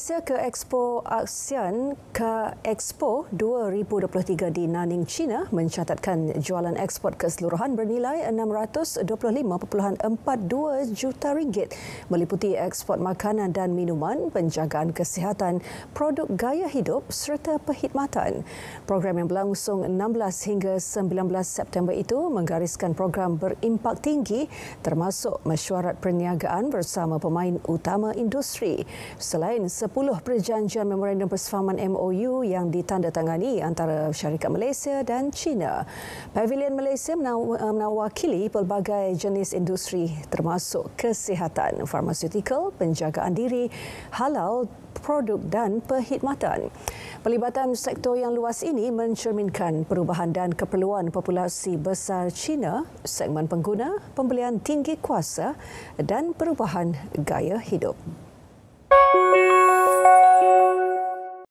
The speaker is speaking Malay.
Malaysia ke Expo ASEAN ke Expo 2023 di Nanning, China mencatatkan jualan ekspor keseluruhan bernilai 625.42 juta ringgit meliputi ekspor makanan dan minuman, penjagaan kesihatan, produk gaya hidup serta perkhidmatan. Program yang berlangsung 16 hingga 19 September itu menggariskan program berimpak tinggi termasuk mesyuarat perniagaan bersama pemain utama industri. Selain Sepuluh perjanjian memorandum persefahaman MOU yang ditandatangani antara syarikat Malaysia dan China. Pavilion Malaysia menawakili eh, pelbagai jenis industri termasuk kesihatan, farmasutikal, penjagaan diri, halal, produk dan perkhidmatan. Pelibatan sektor yang luas ini mencerminkan perubahan dan keperluan populasi besar China, segmen pengguna, pembelian tinggi kuasa dan perubahan gaya hidup. Yeah.